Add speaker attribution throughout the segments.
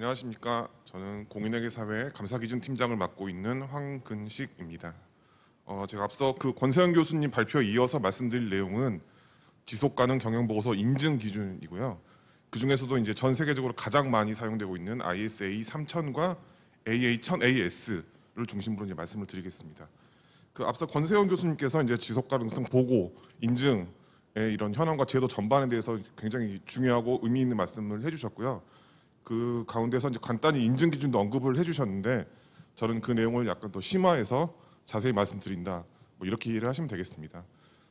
Speaker 1: 안녕하십니까. 저는 공인회계 사회 감사기준 팀장을 맡고 있는 황근식입니다. 어, 제가 앞서 그 권세현 교수님 발표 이어서 말씀드릴 내용은 지속 가능 경영 보고서 인증 기준이고요. 그 중에서도 이제 전 세계적으로 가장 많이 사용되고 있는 ISA 3000과 AA1000 AS를 중심으로 이제 말씀을 드리겠습니다. 그 앞서 권세현 교수님께서 이제 지속 가능성 보고 인증의 이런 현황과 제도 전반에 대해서 굉장히 중요하고 의미 있는 말씀을 해주셨고요. 그 가운데서 이제 간단히 인증 기준도 언급을 해주셨는데 저는 그 내용을 약간 더 심화해서 자세히 말씀드린다 뭐 이렇게 이해를 하시면 되겠습니다.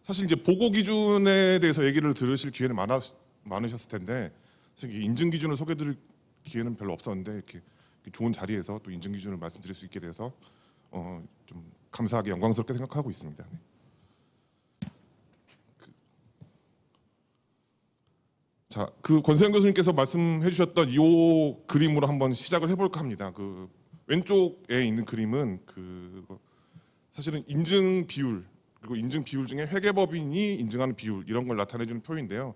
Speaker 1: 사실 이제 보고 기준에 대해서 얘기를 들으실 기회는 많아, 많으셨을 텐데 사실 인증 기준을 소개드릴 기회는 별로 없었는데 이렇게 좋은 자리에서 또 인증 기준을 말씀드릴 수 있게 돼서 어, 좀 감사하게 영광스럽게 생각하고 있습니다. 네. 자, 그 권세현 교수님께서 말씀해 주셨던 이 그림으로 한번 시작을 해볼까 합니다. 그 왼쪽에 있는 그림은 그 사실은 인증 비율 그리고 인증 비율 중에 회계법인이 인증하는 비율 이런 걸 나타내 주는 표인데요.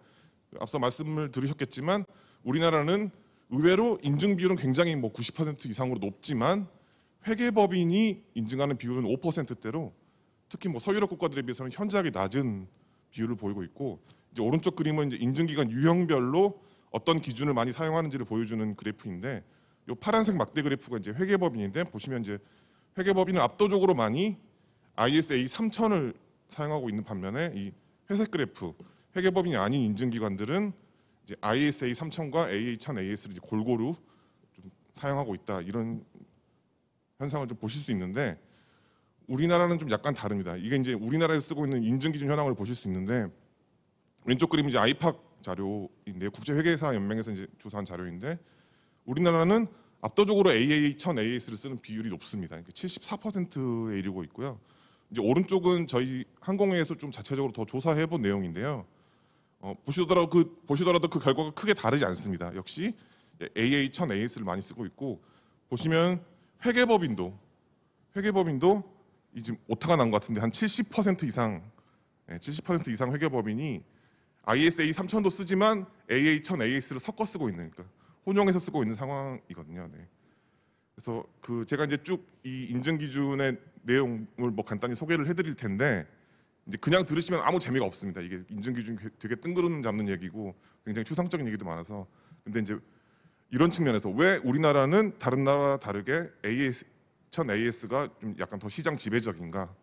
Speaker 1: 앞서 말씀을 들으셨겠지만 우리나라는 의외로 인증 비율은 굉장히 뭐 90% 이상으로 높지만 회계법인이 인증하는 비율은 5%대로 특히 뭐 서유럽 국가들에 비해서는 현저하게 낮은 비율을 보이고 있고 이제 오른쪽 그림은 이제 인증기관 유형별로 어떤 기준을 많이 사용하는지를 보여주는 그래프인데 이 파란색 막대 그래프가 이제 회계법인인데 보시면 이제 회계법인은 압도적으로 많이 ISA 3000을 사용하고 있는 반면에 이 회색 그래프 회계법인이 아닌 인증기관들은 이제 ISA 3000과 AA 1000, AS를 골고루 좀 사용하고 있다 이런 현상을 좀 보실 수 있는데 우리나라는 좀 약간 다릅니다. 이게 이제 우리나라에서 쓰고 있는 인증기준 현황을 보실 수 있는데 왼쪽 그림이 이제 아이팍 자료인데 국제회계사 연맹에서 이제 조사한 자료인데 우리나라는 압도적으로 AA 천 AS를 쓰는 비율이 높습니다. 74%에 그러니까 이르고 있고요. 이제 오른쪽은 저희 항공회에서 좀 자체적으로 더 조사해본 내용인데요. 어, 보시더라도 그 보시더라도 그 결과가 크게 다르지 않습니다. 역시 AA 천 AS를 많이 쓰고 있고 보시면 회계법인도 회계법인도 이 지금 오타가 난 것 같은데 한 70% 이상 70% 예, 이상 회계법인이 ISA 3000도 쓰지만 AA 1000, AS를 섞어 쓰고 있는 그러니까 혼용해서 쓰고 있는 상황이거든요. 네. 그래서 그 제가 이제 쭉 이 인증 기준의 내용을 뭐 간단히 소개를 해드릴 텐데 이제 그냥 들으시면 아무 재미가 없습니다. 이게 인증 기준 되게 뜬구름 잡는 얘기고 굉장히 추상적인 얘기도 많아서 근데 이제 이런 측면에서 왜 우리나라는 다른 나라 와 다르게 AS 1000 AS가 좀 약간 더 시장 지배적인가?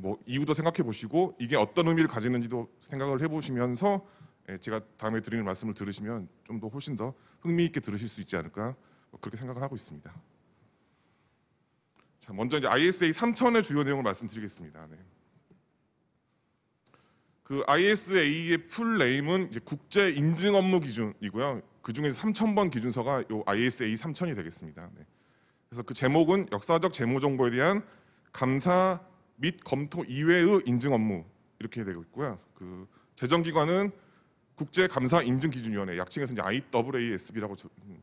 Speaker 1: 뭐 이유도 생각해 보시고 이게 어떤 의미를 가지는지도 생각을 해보시면서 예, 제가 다음에 드리는 말씀을 들으시면 좀 더 훨씬 더 흥미있게 들으실 수 있지 않을까 뭐 그렇게 생각을 하고 있습니다. 자, 먼저 이제 ISA 3000의 주요 내용을 말씀드리겠습니다. 네. 그 ISA의 풀 네임은 국제 인증 업무 기준이고요. 그 중에서 3000번 기준서가 요 ISA 3000이 되겠습니다. 네. 그래서 그 제목은 역사적 재무 정보에 대한 감사 및 검토 이외의 인증 업무 이렇게 되고 있고요. 그 재정기관은 국제감사인증기준위원회 약칭해서 이제 IAASB라고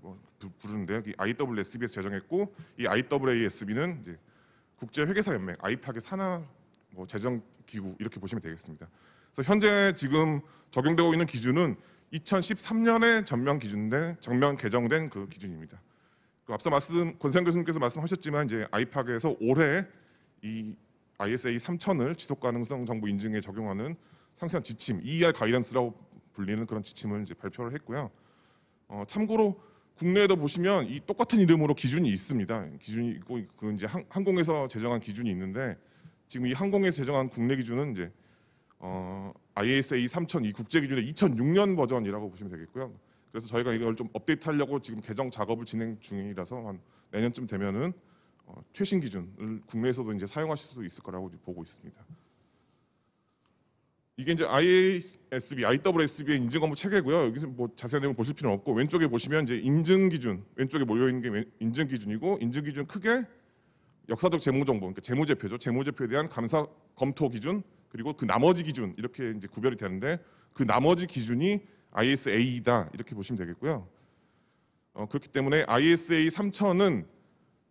Speaker 1: 뭐 부르는데 IAASB에서 제정했고 이 IAASB는 이제 국제회계사연맹 IPAC의 산하 뭐 재정기구 이렇게 보시면 되겠습니다. 그래서 현재 지금 적용되고 있는 기준은 2013년에 전면 기준된 정면 개정된 그 기준입니다. 그 앞서 말씀 권생 교수님께서 말씀하셨지만 이제 아이팍에서 올해 이 ISA 3000을 지속 가능성 정보 인증에 적용하는 상세한 지침, EER 가이던스라고 불리는 그런 지침을 이제 발표를 했고요. 어, 참고로 국내에도 보시면 이 똑같은 이름으로 기준이 있습니다. 기준이 있고 그 이제 항, 공에서 제정한 기준이 있는데 지금 이 항공에서 제정한 국내 기준은 이제 어, ISA 3000이 국제 기준의 2006년 버전이라고 보시면 되겠고요. 그래서 저희가 이걸 좀 업데이트하려고 지금 개정 작업을 진행 중이라서 한 내년쯤 되면은 어, 최신 기준을 국내에서도 이제 사용하실 수 있을 거라고 보고 있습니다. 이게 이제 IASB, IWSB의 인증 업무 체계고요. 여기서 뭐 자세한 내용 보실 필요는 없고 왼쪽에 보시면 이제 인증 기준 왼쪽에 몰려 있는 게 인증 기준이고 인증 기준 크게 역사적 재무 정보, 그러니까 재무 제표죠. 재무 제표에 대한 감사 검토 기준 그리고 그 나머지 기준 이렇게 이제 구별이 되는데 그 나머지 기준이 ISA이다 이렇게 보시면 되겠고요. 어, 그렇기 때문에 ISA 3000은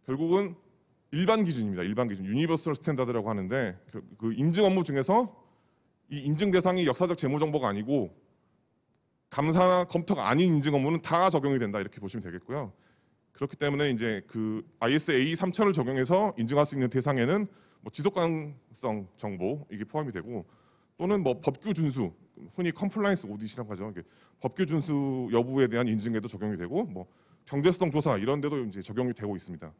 Speaker 1: 결국은 일반 기준입니다. 일반 기준 유니버설 스탠다드라고 하는데 그, 그 인증 업무 중에서 이 인증 대상이 역사적 재무 정보가 아니고 감사나 검토가 아닌 인증 업무는 다 적용이 된다 이렇게 보시면 되겠고요. 그렇기 때문에 이제 그 ISA 3000을 적용해서 인증할 수 있는 대상에는 뭐 지속 가능성 정보 이게 포함이 되고 또는 뭐 법규 준수 흔히 컴플라이언스 오디시라고 하죠. 이게 법규 준수 여부에 대한 인증에도 적용이 되고 뭐 경제성 조사 이런 데도 이제 적용이 되고 있습니다.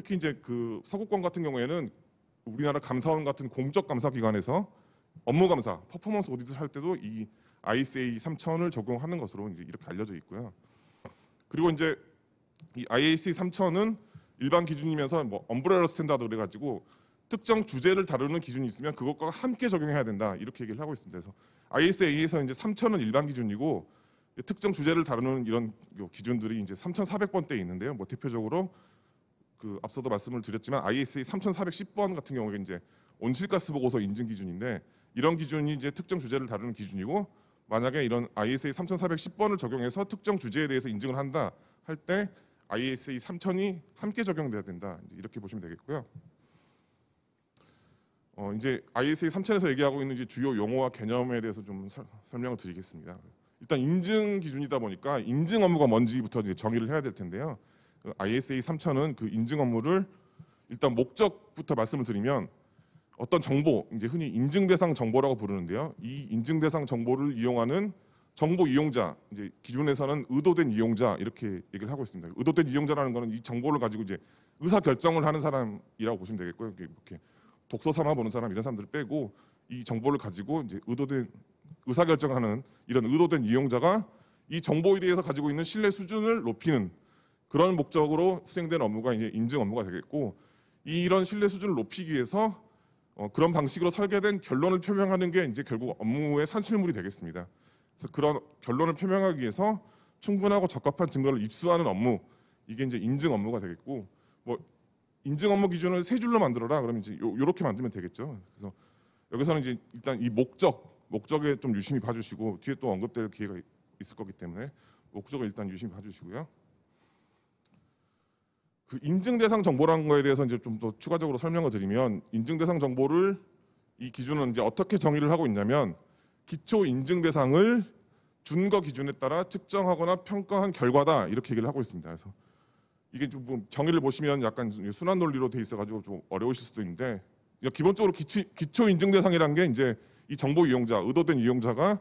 Speaker 1: 특히 이제 그 서구권 같은 경우에는 우리나라 감사원 같은 공적 감사 기관에서 업무 감사, 퍼포먼스 오디트를 할 때도 이 ISA 3000을 적용하는 것으로 이제 이렇게 알려져 있고요. 그리고 이제 이 IAC 3000은 일반 기준이면서 뭐 엄브레라 스탠다드 그래 가지고 특정 주제를 다루는 기준이 있으면 그것과 함께 적용해야 된다. 이렇게 얘기를 하고 있습니다. 그래서 ISA에서 이제 3000은 일반 기준이고 특정 주제를 다루는 이런 기준들이 이제 3400번대에 있는데요. 뭐 대표적으로 그 앞서도 말씀을 드렸지만 ISA 3410번 같은 경우에 이제 온실가스 보고서 인증 기준인데 이런 기준이 이제 특정 주제를 다루는 기준이고 만약에 이런 ISA 3410번을 적용해서 특정 주제에 대해서 인증을 한다 할 때 ISA 3000이 함께 적용돼야 된다 이렇게 보시면 되겠고요. 어 이제 ISA 3000에서 얘기하고 있는 주요 용어와 개념에 대해서 좀 설, 명을 드리겠습니다. 일단 인증 기준이다 보니까 인증 업무가 뭔지부터 정의를 해야 될 텐데요. 그 ISA 3000은 그 인증 업무를 일단 목적부터 말씀을 드리면 어떤 정보, 이제 흔히 인증 대상 정보라고 부르는데요. 이 인증 대상 정보를 이용하는 정보 이용자, 이제 기준에서는 의도된 이용자 이렇게 얘기를 하고 있습니다. 의도된 이용자라는 거는 이 정보를 가지고 이제 의사 결정을 하는 사람이라고 보시면 되겠고요. 이렇게 독서 삼아 보는 사람 이런 사람들을 빼고 이 정보를 가지고 이제 의도된 의사 결정하는 이런 의도된 이용자가 이 정보에 대해서 가지고 있는 신뢰 수준을 높이는 그런 목적으로 수행된 업무가 이제 인증 업무가 되겠고 이런 신뢰 수준을 높이기 위해서 어, 그런 방식으로 설계된 결론을 표명하는 게 이제 결국 업무의 산출물이 되겠습니다. 그래서 그런 결론을 표명하기 위해서 충분하고 적합한 증거를 입수하는 업무 이게 이제 인증 업무가 되겠고 뭐 인증 업무 기준을 세 줄로 만들어라 그러면 이제 요, 요렇게 만들면 되겠죠. 그래서 여기서는 이제 일단 이 목적 목적에 좀 유심히 봐주시고 뒤에 또 언급될 기회가 있을 거기 때문에 목적을 일단 유심히 봐주시고요. 그 인증 대상 정보라는 거에 대해서 이제 좀 더 추가적으로 설명을 드리면 인증 대상 정보를 이 기준은 이제 어떻게 정의를 하고 있냐면 기초 인증 대상을 준거 기준에 따라 측정하거나 평가한 결과다 이렇게 얘기를 하고 있습니다. 그래서 이게 좀 뭐 정의를 보시면 약간 순환 논리로 돼 있어가지고 좀 어려우실 수도 있는데 그러니까 기본적으로 기치, 기초 인증 대상이란 게 이제 이 정보 이용자 의도된 이용자가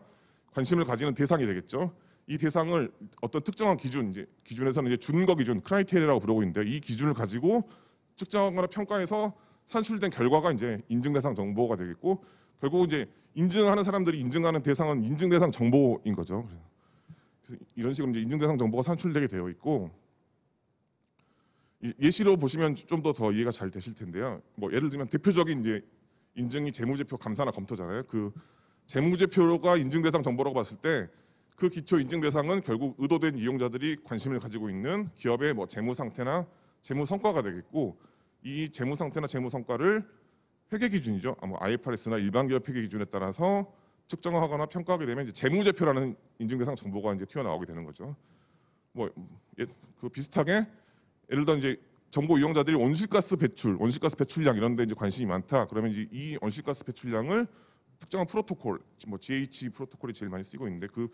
Speaker 1: 관심을 가지는 대상이 되겠죠. 이 대상을 어떤 특정한 기준 이제 기준에서는 이제 준거 기준 크라이테리라고 부르고 있는데 이 기준을 가지고 측정하거나 평가해서 산출된 결과가 이제 인증 대상 정보가 되겠고 결국 이제 인증하는 사람들이 인증하는 대상은 인증 대상 정보인 거죠. 그래서 이런 식으로 이제 인증 대상 정보가 산출되게 되어 있고 예시로 보시면 좀 더 더 이해가 잘 되실 텐데요. 뭐 예를 들면 대표적인 이제 인증이 재무제표 감사나 검토잖아요. 그 재무제표가 인증 대상 정보라고 봤을 때그 기초 인증 대상은 결국 의도된 이용자들이 관심을 가지고 있는 기업의 뭐 재무 상태나 재무 성과가 되겠고 이 재무 상태나 재무 성과를 회계 기준이죠. 아마 뭐 IFRS나 일반 기업 회계 기준에 따라서 측정하거나 평가하게 되면 이제 재무제표라는 인증 대상 정보가 이제 튀어나오게 되는 거죠. 뭐그 예, 비슷하게 예를 들어 이제 정보 이용자들이 온실가스 배출, 온실가스 배출량 이런 데 이제 관심이 많다. 그러면 이제 이 온실가스 배출량을 특정한 프로토콜, 뭐 GH 프로토콜이 제일 많이 쓰고 있는데 그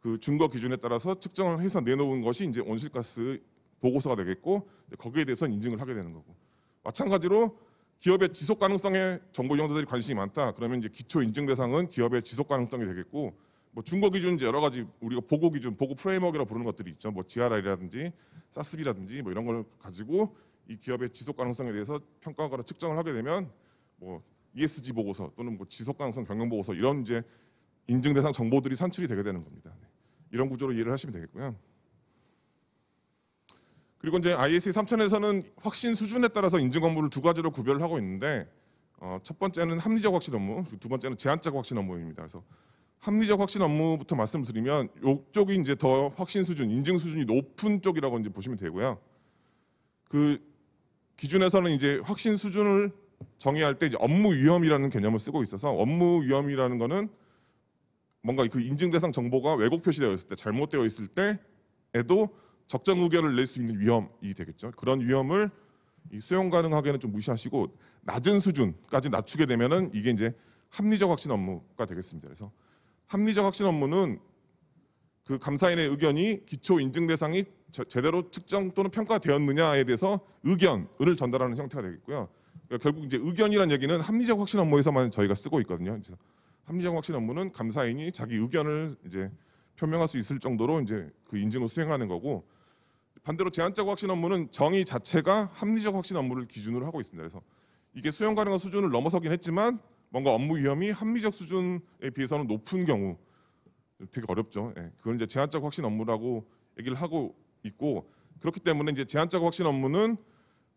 Speaker 1: 그 준거 기준에 따라서 측정을 해서 내놓은 것이 이제 온실가스 보고서가 되겠고 거기에 대해서 인증을 하게 되는 거고 마찬가지로 기업의 지속 가능성에 정보 이용자들이 관심이 많다 그러면 이제 기초 인증 대상은 기업의 지속 가능성이 되겠고 뭐 준거 기준 이제 여러 가지 우리가 보고 기준 보고 프레임워크라고 부르는 것들이 있죠 뭐 GRI라든지 사스비라든지 뭐 이런 걸 가지고 이 기업의 지속 가능성에 대해서 평가하거나 측정을 하게 되면 뭐 ESG 보고서 또는 뭐 지속 가능성 경영 보고서 이런 이제 인증 대상 정보들이 산출이 되게 되는 겁니다. 네. 이런 구조로 이해를 하시면 되겠고요. 그리고 이제 ISE 3000에서는 확신 수준에 따라서 인증 업무를 두 가지로 구별을 하고 있는데 어, 첫 번째는 합리적 확신 업무, 두 번째는 제한적 확신 업무입니다. 그래서 합리적 확신 업무부터 말씀드리면 이쪽이 이제 더 확신 수준, 인증 수준이 높은 쪽이라고 이제 보시면 되고요. 그 기준에서는 이제 확신 수준을 정의할 때 업무 위험이라는 개념을 쓰고 있어서 업무 위험이라는 거는 뭔가 그 인증 대상 정보가 왜곡 표시되어 있을 때 잘못되어 있을 때에도 적정 의견을 낼 수 있는 위험이 되겠죠. 그런 위험을 이 수용 가능하게는 좀 무시하시고 낮은 수준까지 낮추게 되면은 이게 이제 합리적 확신 업무가 되겠습니다. 그래서 합리적 확신 업무는 그 감사인의 의견이 기초 인증 대상이 제대로 측정 또는 평가되었느냐에 대해서 의견을 전달하는 형태가 되겠고요. 그러니까 결국 이제 의견이라는 얘기는 합리적 확신 업무에서만 저희가 쓰고 있거든요. 합리적 확신 업무는 감사인이 자기 의견을 이제 표명할 수 있을 정도로 이제 그 인증을 수행하는 거고 반대로 제한적 확신 업무는 정의 자체가 합리적 확신 업무를 기준으로 하고 있습니다. 그래서 이게 수용 가능한 수준을 넘어서긴 했지만 뭔가 업무 위험이 합리적 수준에 비해서는 높은 경우 되게 어렵죠. 예. 그걸 이제 제한적 확신 업무라고 얘기를 하고 있고 그렇기 때문에 이제 제한적 확신 업무는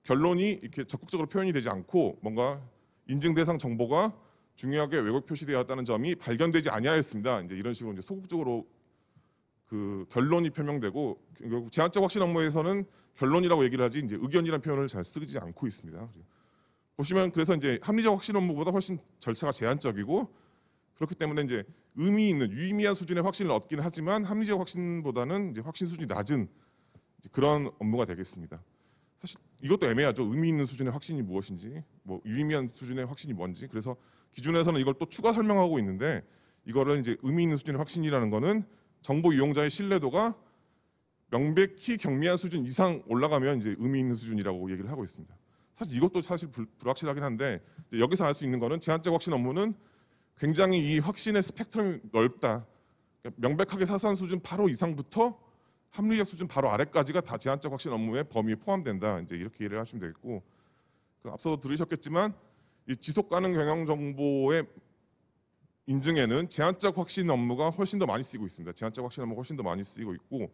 Speaker 1: 결론이 이렇게 적극적으로 표현이 되지 않고 뭔가 인증 대상 정보가 중요하게 왜곡 표시되었다는 점이 발견되지 아니하였습니다. 이제 이런 식으로 이제 소극적으로 그 결론이 표명되고 제한적 확신 업무에서는 결론이라고 얘기를 하지 이제 의견이라는 표현을 잘 쓰지 않고 있습니다. 보시면 그래서 이제 합리적 확신 업무보다 훨씬 절차가 제한적이고 그렇기 때문에 이제 의미 있는 유의미한 수준의 확신을 얻기는 하지만 합리적 확신보다는 이제 확신 수준이 낮은 그런 업무가 되겠습니다. 사실 이것도 애매하죠. 의미 있는 수준의 확신이 무엇인지, 뭐 유의미한 수준의 확신이 뭔지. 그래서 기준에서는 이걸 또 추가 설명하고 있는데 이거를 이제 의미 있는 수준의 확신이라는 거는 정보 이용자의 신뢰도가 명백히 경미한 수준 이상 올라가면 이제 의미 있는 수준이라고 얘기를 하고 있습니다. 사실 이것도 사실 불, 확실하긴 한데 여기서 알 수 있는 거는 제한적 확신 업무는 굉장히 이 확신의 스펙트럼이 넓다. 그러니까 명백하게 사소한 수준 바로 이상부터 합리적 수준 바로 아래까지가 다 제한적 확신 업무의 범위에 포함된다. 이제 이렇게 이해를 하시면 되겠고 그 앞서 도 들으셨겠지만 이 지속 가능 경영 정보의 인증에는 제한적 확신 업무가 훨씬 더 많이 쓰이고 있습니다. 제한적 확신 업무가 훨씬 더 많이 쓰이고 있고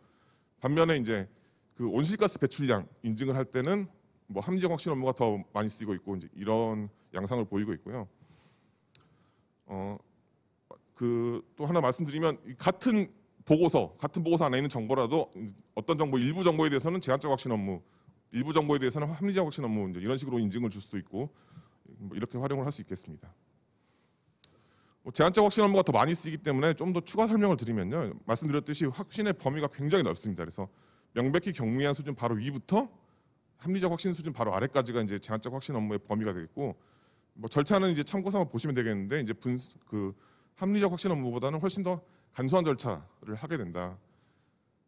Speaker 1: 반면에 이제 그 온실가스 배출량 인증을 할 때는 뭐 함지적 확신 업무가 더 많이 쓰이고 있고 이제 이런 양상을 보이고 있고요. 어그 또 하나 말씀드리면 같은 보고서 같은 보고서 안에 있는 정보라도 어떤 정보 일부 정보에 대해서는 제한적 확신 업무 일부 정보에 대해서는 합리적 확신 업무 이런 식으로 인증을 줄 수도 있고 뭐 이렇게 활용을 할 수 있겠습니다. 뭐 제한적 확신 업무가 더 많이 쓰이기 때문에 좀 더 추가 설명을 드리면요. 말씀드렸듯이 확신의 범위가 굉장히 넓습니다. 그래서 명백히 경미한 수준 바로 위부터 합리적 확신 수준 바로 아래까지가 이제 제한적 확신 업무의 범위가 되겠고 뭐 절차는 이제 참고 삼아 보시면 되겠는데 이제 분그 합리적 확신 업무보다는 훨씬 더 간소한 절차를 하게 된다.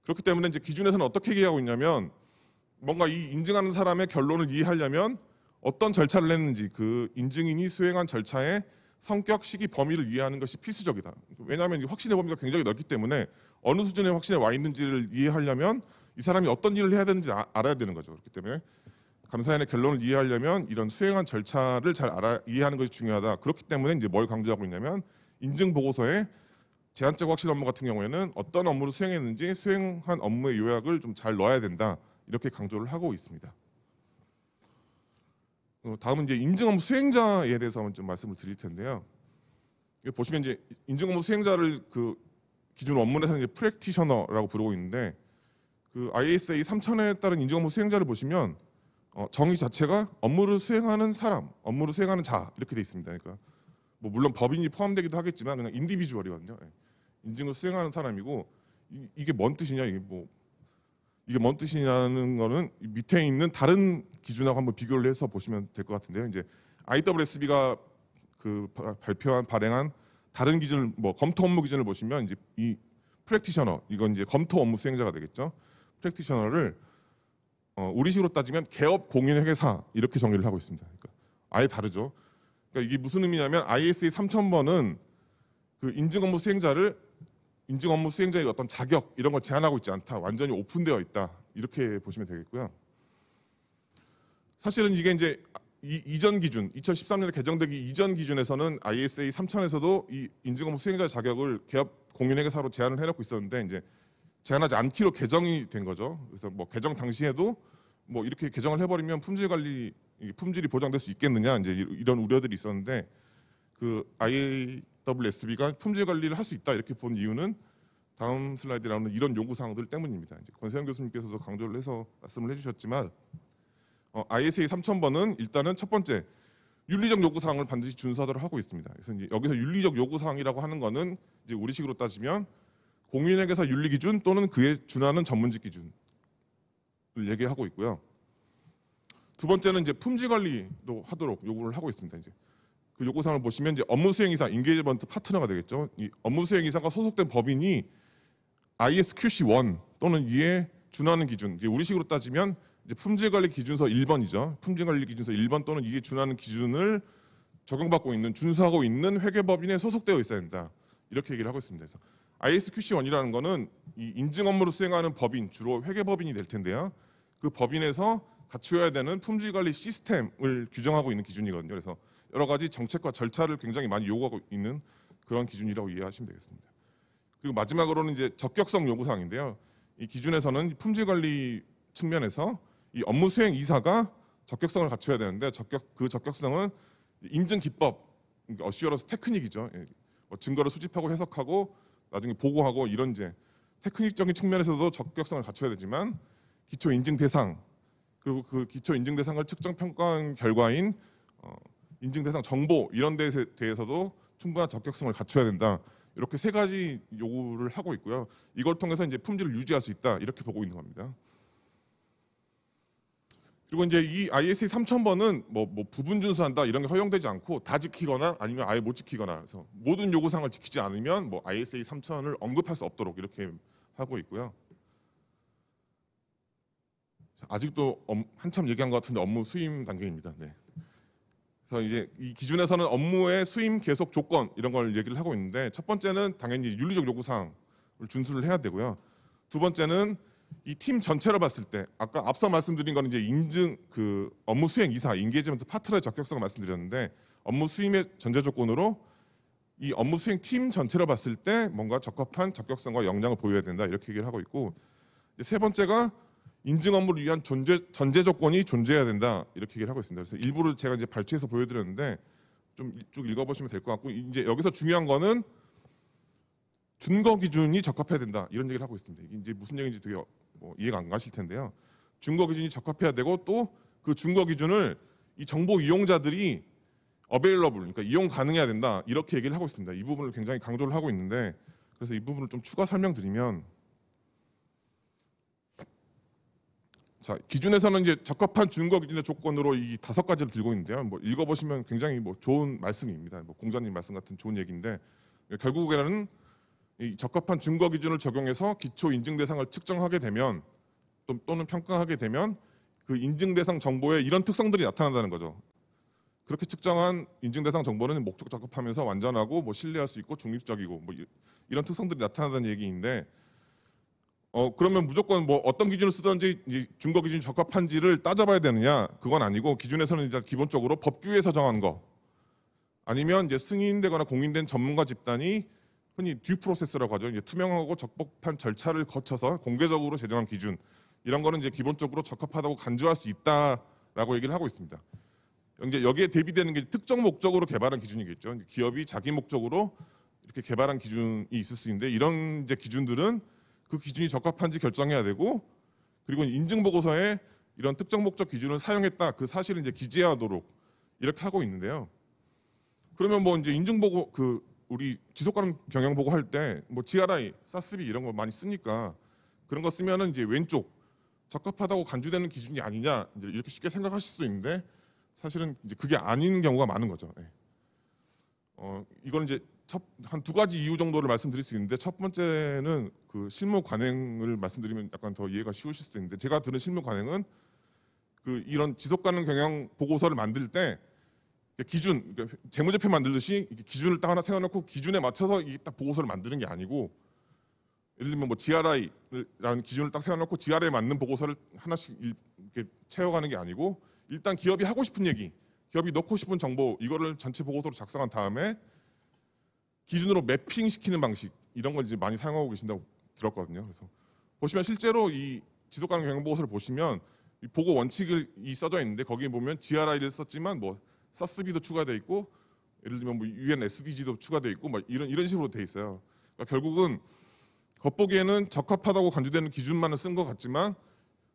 Speaker 1: 그렇기 때문에 이제 기준에서는 어떻게 얘기하고 있냐면 뭔가 이 인증하는 사람의 결론을 이해하려면 어떤 절차를 했는지 그 인증인이 수행한 절차의 성격, 시기, 범위를 이해하는 것이 필수적이다. 왜냐하면 확신의 범위가 굉장히 넓기 때문에 어느 수준의 확신에 와 있는지를 이해하려면 이 사람이 어떤 일을 해야 되는지 아, 알아야 되는 거죠. 그렇기 때문에 감사인의 결론을 이해하려면 이런 수행한 절차를 잘 알아, 이해하는 것이 중요하다. 그렇기 때문에 이제 뭘 강조하고 있냐면 인증 보고서에 제한적 확신 업무 같은 경우에는 어떤 업무를 수행했는지 수행한 업무의 요약을 좀 잘 넣어야 된다. 이렇게 강조를 하고 있습니다. 어, 다음은 이제 인증업무 수행자에 대해서 한번 좀 말씀을 드릴 텐데요. 보시면 이제 인증업무 수행자를 그 기준 원문에서는 이제 프랙티셔너라고 부르고 있는데 그 ISA 3000에 따른 인증업무 수행자를 보시면 어, 정의 자체가 업무를 수행하는 사람, 업무를 수행하는 자 이렇게 돼 있습니다. 그러니까 뭐 물론 법인이 포함되기도 하겠지만 그냥 인디비주얼이거든요. 예. 인증을 수행하는 사람이고 이, 게뭔 뜻이냐 이게 뭐 이게 뭔 뜻이냐는 거는 밑에 있는 다른 기준하고 한번 비교를 해서 보시면 될 것 같은데요. 이제 IWSB가 그 발표한 발행한 다른 기준뭐 검토 업무 기준을 보시면 이제 이 프랙티셔너 이건 이제 검토 업무 수행자가 되겠죠. 프랙티셔너를 어, 우리식으로 따지면 개업 공인 회계사 이렇게 정의를 하고 있습니다. 그러니까 아예 다르죠. 그러니까 이게 무슨 의미냐면 ISA 3000번은 그 인증 업무 수행자를 인증 업무 수행자의 어떤 자격 이런 걸 제한하고 있지 않다. 완전히 오픈되어 있다. 이렇게 보시면 되겠고요. 사실은 이게 이제 이, 전 기준, 2013년에 개정되기 이전 기준에서는 ISA 3000에서도 이 인증 업무 수행자 자격을 개업 공인회계사로 제한을 해놓고 있었는데 이제 제한하지 않기로 개정이 된 거죠. 그래서 뭐 개정 당시에도 뭐 이렇게 개정을 해버리면 품질 관리 품질이 보장될 수 있겠느냐 이제 이런 우려들이 있었는데 그 IA WSB가 품질 관리를 할 수 있다 이렇게 본 이유는 다음 슬라이드에 나오는 이런 요구 사항들 때문입니다. 이제 권세현 교수님께서도 강조를 해서 말씀을 해주셨지만 어, ISA 3000번은 일단은 첫 번째 윤리적 요구 사항을 반드시 준수하도록 하고 있습니다. 그래서 이제 여기서 윤리적 요구 사항이라고 하는 거는 이제 우리식으로 따지면 공인회계사 윤리 기준 또는 그에 준하는 전문직 기준을 얘기하고 있고요. 두 번째는 이제 품질 관리도 하도록 요구를 하고 있습니다. 이제 그 요구사항을 보시면 이제 업무 수행 이상 인게이지먼트 파트너가 되겠죠. 이 업무 수행 이상과 소속된 법인이 ISQC1 또는 이에 준하는 기준, 이제 우리 식으로 따지면 이제 품질관리 기준서 1번이죠. 품질관리 기준서 1번 또는 이에 준하는 기준을 적용받고 있는, 준수하고 있는 회계법인에 소속되어 있어야 된다. 이렇게 얘기를 하고 있습니다. 그래서 ISQC1이라는 거는 이 인증 업무를 수행하는 법인, 주로 회계법인이 될 텐데요. 그 법인에서 갖추어야 되는 품질관리 시스템을 규정하고 있는 기준이거든요. 그래서 여러 가지 정책과 절차를 굉장히 많이 요구하고 있는 그런 기준이라고 이해하시면 되겠습니다. 그리고 마지막으로는 이제 적격성 요구 사항인데요. 이 기준에서는 품질 관리 측면에서 이 업무 수행 이사가 적격성을 갖춰야 되는데 적격 그 적격성은 인증 기법 그러니까 어시어러스 테크닉이죠. 예. 뭐 증거를 수집하고 해석하고 나중에 보고하고 이런 이제 테크닉적인 측면에서도 적격성을 갖춰야 되지만 기초 인증 대상 그리고 그 기초 인증 대상을 측정 평가한 결과인 어, 인증 대상 정보 이런 데에 대해서도 충분한 적격성을 갖춰야 된다. 이렇게 세 가지 요구를 하고 있고요. 이걸 통해서 이제 품질을 유지할 수 있다 이렇게 보고 있는 겁니다. 그리고 이제 이 ISC 3000번은 e 뭐, 뭐 부분 준수한다 이런 게 허용되지 않고 다 지키거나 아니면 아예 못 지키거나 그래서 모든 요구사항을 지키지 않으면 뭐 ISA 3000을 e 언급할 수 없도록 이렇게 하고 있고요. 아직도 한참 얘기한 것 같은데 업무 수임 단계입니다. 네. 그래서 이제 이 기준에서는 업무의 수임 계속 조건 이런 걸 얘기를 하고 있는데 첫 번째는 당연히 윤리적 요구 사항을 준수를 해야 되고요. 두 번째는 이 팀 전체로 봤을 때 아까 앞서 말씀드린 거는 이제 인증 그 업무 수행 이사 인게이지먼트 파트너의 적격성을 말씀드렸는데 업무 수임의 전제 조건으로 이 업무 수행 팀 전체로 봤을 때 뭔가 적합한 적격성과 역량을 보여야 된다 이렇게 얘기를 하고 있고 세 번째가 인증 업무를 위한 존재, 전제 조건이 존재해야 된다 이렇게 얘기를 하고 있습니다. 그래서 일부러 제가 이제 발췌해서 보여드렸는데 좀 쭉 읽어보시면 될 것 같고 이제 여기서 중요한 거는 준거 기준이 적합해야 된다 이런 얘기를 하고 있습니다. 이게 이제 무슨 얘기인지 되게 뭐 이해가 안 가실 텐데요. 준거 기준이 적합해야 되고 또 그 준거 기준을 이 정보 이용자들이 어베일러블 그러니까 이용 가능해야 된다 이렇게 얘기를 하고 있습니다. 이 부분을 굉장히 강조를 하고 있는데 그래서 이 부분을 좀 추가 설명드리면 자 기준에서는 이제 적합한 증거 기준의 조건으로 이 다섯 가지를 들고 있는데요. 뭐 읽어보시면 굉장히 뭐 좋은 말씀입니다. 뭐 공자님 말씀 같은 좋은 얘기인데 결국에는 이 적합한 준거 기준을 적용해서 기초 인증 대상을 측정하게 되면 또, 또는 평가하게 되면 그 인증 대상 정보에 이런 특성들이 나타난다는 거죠. 그렇게 측정한 인증 대상 정보는 목적 적합하면서 완전하고 뭐 신뢰할 수 있고 중립적이고 뭐 이런 특성들이 나타나는 얘기인데 어 그러면 무조건 뭐 어떤 기준을 쓰든지 준거 기준 적합한지를 따져봐야 되느냐 그건 아니고 기준에서는 일단 기본적으로 법규에서 정한 거 아니면 이제 승인되거나 공인된 전문가 집단이 흔히 듀 프로세스라고 하죠 이제 투명하고 적법한 절차를 거쳐서 공개적으로 제정한 기준 이런 거는 이제 기본적으로 적합하다고 간주할 수 있다라고 얘기를 하고 있습니다. 이제 여기에 대비되는 게 특정 목적으로 개발한 기준이겠죠. 기업이 자기 목적으로 이렇게 개발한 기준이 있을 수 있는데 이런 이제 기준들은 그 기준이 적합한지 결정해야 되고 그리고 인증 보고서에 이런 특정 목적 기준을 사용했다 그 사실을 이제 기재하도록 이렇게 하고 있는데요. 그러면 뭐 이제 인증 보고 그 우리 지속 가능 경영 보고 할때 뭐 GRI, 사스비 이런 걸 많이 쓰니까 그런 거 쓰면은 이제 왼쪽 적합하다고 간주되는 기준이 아니냐 이렇게 쉽게 생각하실 수도 있는데 사실은 이제 그게 아닌 경우가 많은 거죠. 네. 어, 이건 이제 첫 한 두 가지 이유 정도를 말씀드릴 수 있는데 첫 번째는 그 실무 관행을 말씀드리면 약간 더 이해가 쉬우실 수도 있는데 제가 들은 실무 관행은 그 이런 지속 가능 경영 보고서를 만들 때 기준 그러니까 재무제표 만들듯이 기준을 딱 하나 세워놓고 기준에 맞춰서 이딱 보고서를 만드는 게 아니고 예를 들면 뭐 GRI라는 기준을 딱 세워놓고 GRI에 맞는 보고서를 하나씩 이렇게 채워가는 게 아니고 일단 기업이 하고 싶은 얘기, 기업이 넣고 싶은 정보 이거를 전체 보고서로 작성한 다음에 기준으로 매핑시키는 방식 이런 걸 이제 많이 사용하고 계신다고 들었거든요. 그래서 보시면 실제로 이 지속 가능 경영 보고서를 보시면 이 보고 원칙을 이 써져 있는데 거기에 보면 GRI를 썼지만 뭐 사스비도 추가돼 있고 예를 들면 뭐 UN SDG도 추가돼 있고 뭐 이런 이런 식으로 돼 있어요. 그러니까 결국은 겉보기에는 적합하다고 간주되는 기준만을 쓴 것 같지만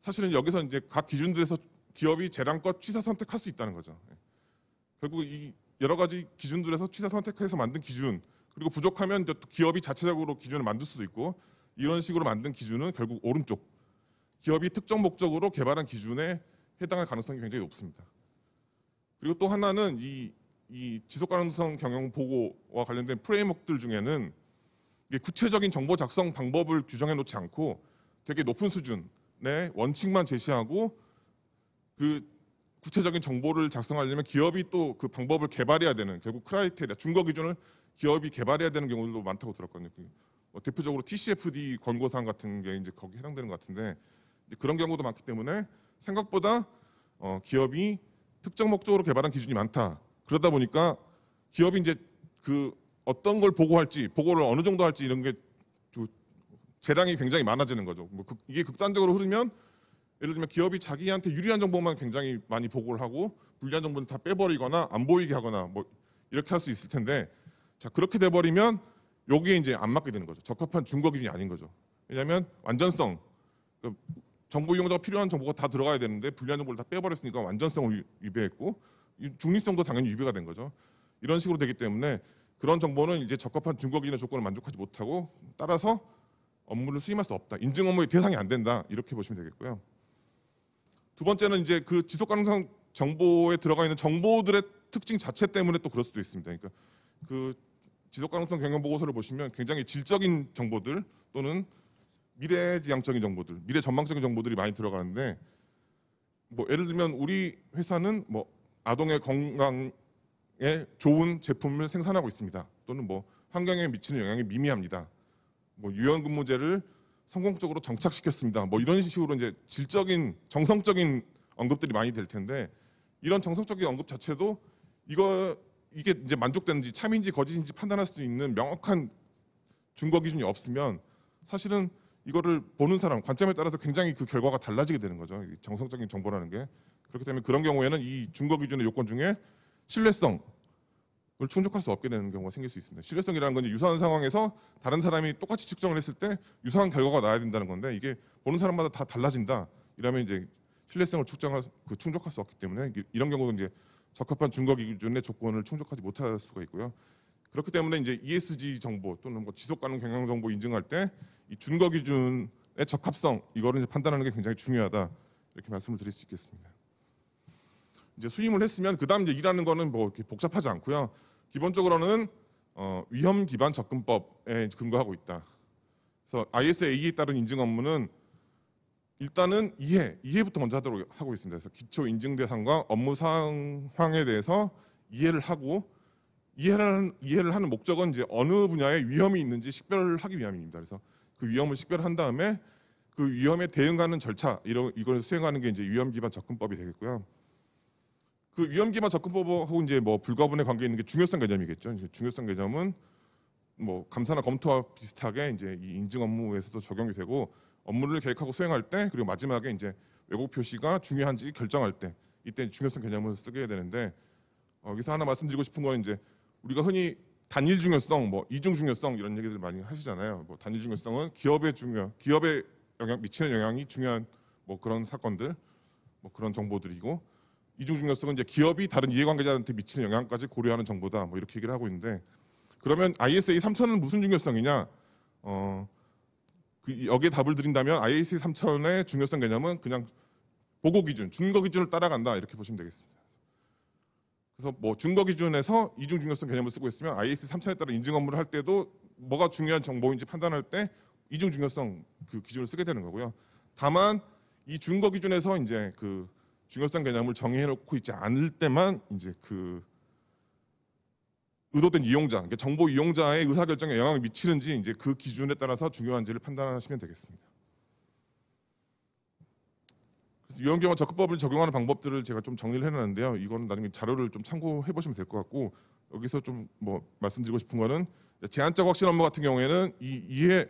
Speaker 1: 사실은 여기서 이제 각 기준들에서 기업이 재량껏 취사 선택할 수 있다는 거죠. 예. 결국 이 여러 가지 기준들에서 취사 선택해서 만든 기준 그리고 부족하면 기업이 자체적으로 기준을 만들 수도 있고 이런 식으로 만든 기준은 결국 오른쪽 기업이 특정 목적으로 개발한 기준에 해당할 가능성이 굉장히 높습니다. 그리고 또 하나는 이, 이 지속 가능성 경영 보고와 관련된 프레임워크들 중에는 구체적인 정보 작성 방법을 규정해 놓지 않고 되게 높은 수준의 원칙만 제시하고 그 구체적인 정보를 작성하려면 기업이 또 그 방법을 개발해야 되는 결국 크라이테리아 중거 기준을 기업이 개발해야 되는 경우도 많다고 들었거든요. 뭐 대표적으로 TCFD 권고사항 같은 게 이제 거기 해당되는 것 같은데 그런 경우도 많기 때문에 생각보다 어, 기업이 특정 목적으로 개발한 기준이 많다. 그러다 보니까 기업이 이제 그 어떤 걸 보고할지, 보고를 어느 정도 할지 이런 게 재량이 굉장히 많아지는 거죠. 뭐 극, 이게 극단적으로 흐르면 예를 들면 기업이 자기한테 유리한 정보만 굉장히 많이 보고를 하고 불리한 정보는 다 빼버리거나 안 보이게 하거나 뭐 이렇게 할 수 있을 텐데 자 그렇게 돼버리면 요게 이제 안 맞게 되는 거죠. 적합한 중거 기준이 아닌 거죠. 왜냐하면 완전성, 그 정보 이용자가 필요한 정보가 다 들어가야 되는데 불리한 정보를 다 빼버렸으니까 완전성을 위배했고 중립성도 당연히 위배가 된 거죠. 이런 식으로 되기 때문에 그런 정보는 이제 적합한 중거 기준의 조건을 만족하지 못하고 따라서 업무를 수임할 수 없다. 인증 업무의 대상이 안 된다. 이렇게 보시면 되겠고요. 두 번째는 이제 그 지속 가능성 정보에 들어가 있는 정보들의 특징 자체 때문에 또 그럴 수도 있습니다. 그러니까 그 지속 가능성 경영 보고서를 보시면 굉장히 질적인 정보들 또는 미래지향적인 정보들, 미래 전망적인 정보들이 많이 들어가는데 뭐 예를 들면 우리 회사는 뭐 아동의 건강에 좋은 제품을 생산하고 있습니다. 또는 뭐 환경에 미치는 영향이 미미합니다. 뭐 유연 근무제를 성공적으로 정착시켰습니다. 뭐 이런 식으로 이제 질적인 정성적인 언급들이 많이 될 텐데 이런 정성적인 언급 자체도 이거 이게 이제 만족되는지 참인지 거짓인지 판단할 수 있는 명확한 증거 기준이 없으면 사실은 이거를 보는 사람 관점에 따라서 굉장히 그 결과가 달라지게 되는 거죠. 정성적인 정보라는 게 그렇기 때문에 그런 경우에는 이 증거 기준의 요건 중에 신뢰성을 충족할 수 없게 되는 경우가 생길 수 있습니다. 신뢰성이라는 건 유사한 상황에서 다른 사람이 똑같이 측정을 했을 때 유사한 결과가 나야 된다는 건데 이게 보는 사람마다 다 달라진다 이러면 이제 신뢰성을 측정할 그 충족할 수 없기 때문에 이런 경우도 이제 적합한 증거기준의 조건을 충족하지 못할 수가 있고요. 그렇기 때문에 이제 ESG 정보 또는 뭐 지속 가능 경영 정보 인증할 때 이 준거 기준의 적합성 이거를 이제 판단하는 게 굉장히 중요하다 이렇게 말씀을 드릴 수 있겠습니다. 이제 수임을 했으면 그다음 이제 일하는 거는 뭐 이렇게 복잡하지 않고요. 기본적으로는 어, 위험 기반 접근법에 근거하고 있다. 그래서 ISA에 따른 인증 업무는 일단은 이해, 이해부터 먼저 하도록 하고 있습니다. 그래서 기초 인증 대상과 업무 상황에 대해서 이해를 하고 이해를 하는, 이해를 하는 목적은 이제 어느 분야에 위험이 있는지 식별을 하기 위함입니다. 그래서 그 위험을 식별한 다음에 그 위험에 대응하는 절차 이런 이걸 수행하는 게 이제 위험 기반 접근법이 되겠고요. 그 위험 기반 접근법하고 이제 뭐 불가분의 관계 있는 게 중요성 개념이겠죠. 중요성 개념은 뭐 감사나 검토와 비슷하게 이제 이 인증 업무에서도 적용이 되고 업무를 계획하고 수행할 때 그리고 마지막에 이제 왜곡 표시가 중요한지 결정할 때 이때 중요성 개념을 쓰게 되는데 어, 여기서 하나 말씀드리고 싶은 건 이제 우리가 흔히 단일 중요성, 뭐 이중 중요성 이런 얘기들 많이 하시잖아요. 뭐 단일 중요성은 기업의 중요, 기업에 영향 미치는 영향이 중요한 뭐 그런 사건들, 뭐 그런 정보들이고 이중 중요성은 이제 기업이 다른 이해관계자한테 미치는 영향까지 고려하는 정보다 뭐 이렇게 얘기를 하고 있는데 그러면 ISA 3000은 무슨 중요성이냐? 어, 그 여기에 답을 드린다면 IAC 3000의 중요성 개념은 그냥 보고 기준, 준거 기준을 따라간다 이렇게 보시면 되겠습니다. 그래서 뭐 준거 기준에서 이중 중요성 개념을 쓰고 있으면 IAC 3000에 따른 인증 업무를 할 때도 뭐가 중요한 정보인지 판단할 때 이중 중요성 그 기준을 쓰게 되는 거고요. 다만 이 준거 기준에서 이제 그 중요성 개념을 정의해 놓고 있지 않을 때만 이제 그 의도된 이용자, 그러니까 정보 이용자의 의사결정에 영향을 미치는지 이제 그 기준에 따라서 중요한지를 판단하시면 되겠습니다. 유형기와 적법법을 적용하는 방법들을 제가 좀 정리를 해놨는데요. 이거는 나중에 자료를 좀 참고해 보시면 될 것 같고 여기서 좀 뭐 말씀드리고 싶은 거는 제한적 확신 업무 같은 경우에는 이 이해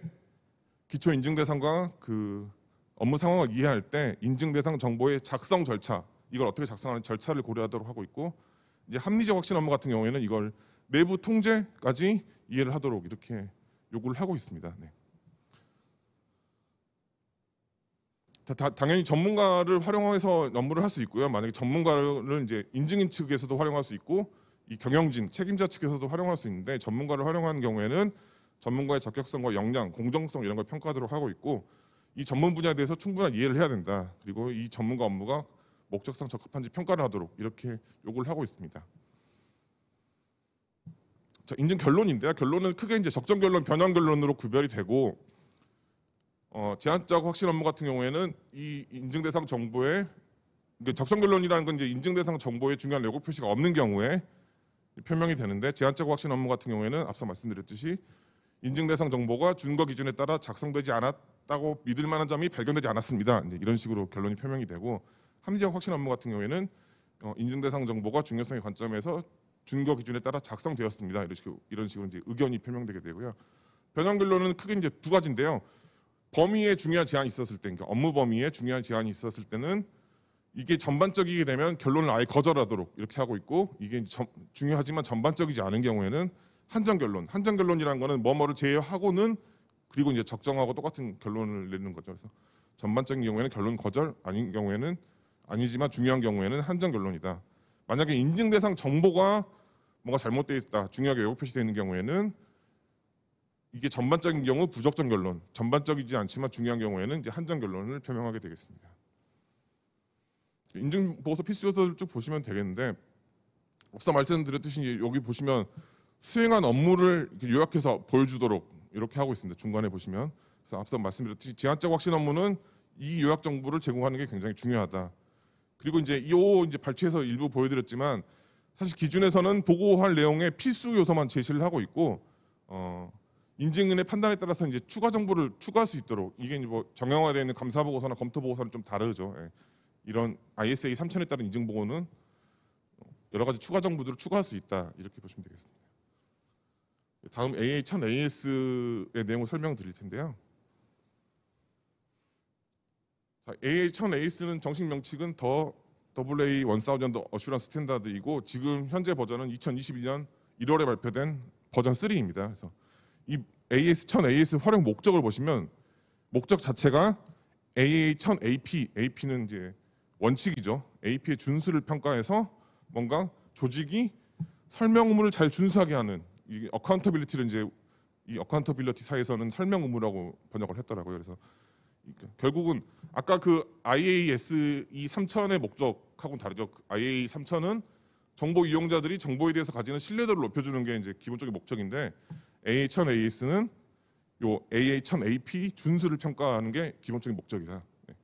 Speaker 1: 기초 인증 대상과 그 업무 상황을 이해할 때 인증 대상 정보의 작성 절차 이걸 어떻게 작성하는 절차를 고려하도록 하고 있고 이제 합리적 확신 업무 같은 경우에는 이걸 내부 통제까지 이해를 하도록 이렇게 요구를 하고 있습니다. 네. 다, 당연히 전문가를 활용해서 업무를 할 수 있고요. 만약에 전문가를 이제 인증인 측에서도 활용할 수 있고 이 경영진 책임자 측에서도 활용할 수 있는데 전문가를 활용하는 경우에는 전문가의 적격성과 역량, 공정성 이런 걸 평가하도록 하고 있고 이 전문 분야에 대해서 충분한 이해를 해야 된다. 그리고 이 전문가 업무가 목적상 적합한지 평가를 하도록 이렇게 요구를 하고 있습니다. 자, 인증 결론인데요. 결론은 크게 이제 적정 결론, 변형 결론으로 구별이 되고 어, 제한적 확신 업무 같은 경우에는 이 인증 대상 정보에 적정 결론이라는 건 이제 인증 대상 정보에 중요한 레고 표시가 없는 경우에 표명이 되는데 제한적 확신 업무 같은 경우에는 앞서 말씀드렸듯이 인증 대상 정보가 준거 기준에 따라 작성되지 않았다고 믿을 만한 점이 발견되지 않았습니다. 이제 이런 식으로 결론이 표명이 되고 함지적 확신 업무 같은 경우에는 어, 인증 대상 정보가 중요성의 관점에서 준거 기준에 따라 작성되었습니다. 이런 식으로, 이런 식으로 이제 의견이 표명되게 되고요. 변형 근로는 크게 이제 두 가지인데요. 범위에 중요한 제한이 있었을 때, 그러니까 업무 범위에 중요한 제한이 있었을 때는 이게 전반적이게 되면 결론을 아예 거절하도록 이렇게 하고 있고 이게 점, 중요하지만 전반적이지 않은 경우에는 한정 결론, 한정 결론이라는 거는 뭐뭐를 제외하고는 그리고 이제 적정하고 똑같은 결론을 내는 거죠. 그래서 전반적인 경우에는 결론 거절, 아닌 경우에는 아니지만 중요한 경우에는 한정 결론이다. 만약에 인증 대상 정보가 뭔가 잘못되어 있다, 중요하게 왜곡 표시되어 있는 경우에는 이게 전반적인 경우 부적정 결론, 전반적이지 않지만 중요한 경우에는 이제 한정 결론을 표명하게 되겠습니다. 인증 보고서 필수 요소들쭉 보시면 되겠는데 앞서 말씀드렸듯이 여기 보시면 수행한 업무를 요약해서 보여주도록 이렇게 하고 있습니다. 중간에 보시면 그래서 앞서 말씀드렸듯이 제한적 확신 업무는 이 요약 정보를 제공하는 게 굉장히 중요하다. 그리고 이제 이 이제 발췌해서 일부 보여드렸지만 사실 기준에서는 보고할 내용의 필수 요소만 제시를 하고 있고 어, 인증인의 판단에 따라서 이제 추가 정보를 추가할 수 있도록 이게 뭐 정형화되어 있는 감사 보고서나 검토 보고서는 좀 다르죠. 예. 이런 ISA 3000에 따른 인증 보고는 여러 가지 추가 정보들을 추가할 수 있다 이렇게 보시면 되겠습니다. 다음 AA 1000 AS의 내용을 설명드릴 텐데요. 자, AA 첫 에이스는 정식 명칭은 더 AA 1000 어슈런스 스탠다드이고 지금 현재 버전은 2022년 1월에 발표된 버전 3입니다. 그래서 이 AS 1000 AS 활용 목적을 보시면 목적 자체가 AA 1000 AP, AP는 이제 원칙이죠. AP의 준수를 평가해서 뭔가 조직이 설명 의무를 잘 준수하게 하는 이 어카운터빌리티를 이제 이 어카운터빌리티 사이에서는 설명 의무라고 번역을 했더라고요. 그래서 그러니까 결국은 아까 그 IAS 이 e 3000의 목적하고는 다르죠. 그 IA 3000은 e 정보 이용자들이 정보에 대해서 가지는 신뢰도를 높여주는 게 이제 기본적인 목적인데 AA 1000 AS는 요 AA 1000 AP 준수를 평가하는 게 기본적인 목적이다. 네.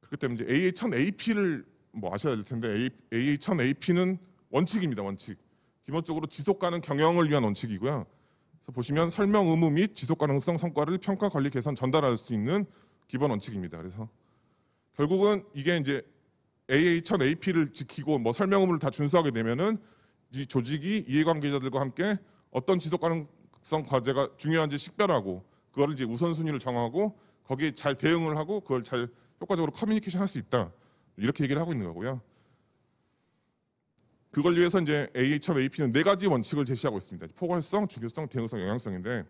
Speaker 1: 그렇기 때문에 이제 AA 1000 AP를 뭐 아셔야 될 텐데 AA 1000 AP는 원칙입니다. 원칙. 기본적으로 지속 가능 경영을 위한 원칙이고요. 보시면 설명 의무 및 지속 가능성 성과를 평가 관리 개선 전달할 수 있는 기본 원칙입니다. 그래서 결국은 이게 이제 AA 천 AP를 지키고 뭐 설명 의무를 다 준수하게 되면은 이 조직이 이해관계자들과 함께 어떤 지속 가능성 과제가 중요한지 식별하고 그거를 이제 우선순위를 정하고 거기에 잘 대응을 하고 그걸 잘 효과적으로 커뮤니케이션 할 수 있다. 이렇게 얘기를 하고 있는 거고요. 그걸 위해서 이제 AH와 AP는 네 가지 원칙을 제시하고 있습니다. 포괄성, 중요성, 대응성, 영향성인데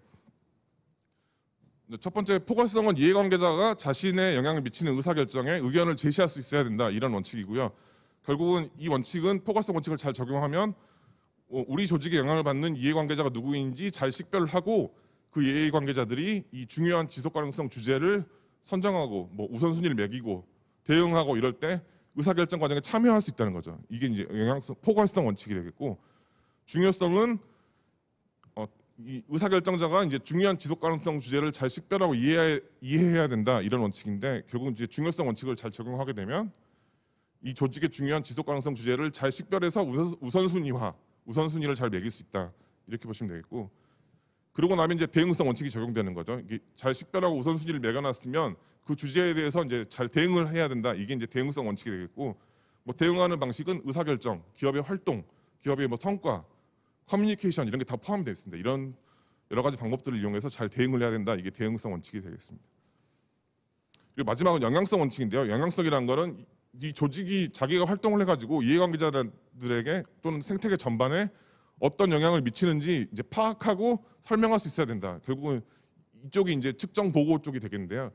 Speaker 1: 첫 번째 포괄성은 이해관계자가 자신의 영향을 미치는 의사결정에 의견을 제시할 수 있어야 된다 이런 원칙이고요. 결국은 이 원칙은 포괄성 원칙을 잘 적용하면 어, 우리 조직에 영향을 받는 이해관계자가 누구인지 잘 식별하고 그 이해관계자들이 이 중요한 지속가능성 주제를 선정하고 뭐 우선순위를 매기고 대응하고 이럴 때 의사결정 과정에 참여할 수 있다는 거죠. 이게 이제 영향성, 포괄성 원칙이 되겠고 중요성은 어, 이 의사결정자가 이제 중요한 지속 가능성 주제를 잘 식별하고 이해 해 이해해야 된다 이런 원칙인데 결국 이제 중요성 원칙을 잘 적용하게 되면 이 조직의 중요한 지속 가능성 주제를 잘 식별해서 우선, 우선순위화 우선순위를 잘 매길 수 있다 이렇게 보시면 되겠고 그러고 나면 이제 대응성 원칙이 적용되는 거죠. 이게 잘 식별하고 우선순위를 매겨놨으면 그 주제에 대해서 이제 잘 대응을 해야 된다. 이게 이제 대응성 원칙이 되겠고, 뭐 대응하는 방식은 의사결정, 기업의 활동, 기업의 뭐 성과, 커뮤니케이션 이런 게 다 포함되어 있습니다. 이런 여러 가지 방법들을 이용해서 잘 대응을 해야 된다. 이게 대응성 원칙이 되겠습니다. 그리고 마지막은 영향성 원칙인데요. 영향성이라는 거는 이 조직이 자기가 활동을 해가지고 이해관계자들에게 또는 생태계 전반에 어떤 영향을 미치는지 이제 파악하고 설명할 수 있어야 된다. 결국은 이쪽이 이제 측정 보고 쪽이 되겠는데요.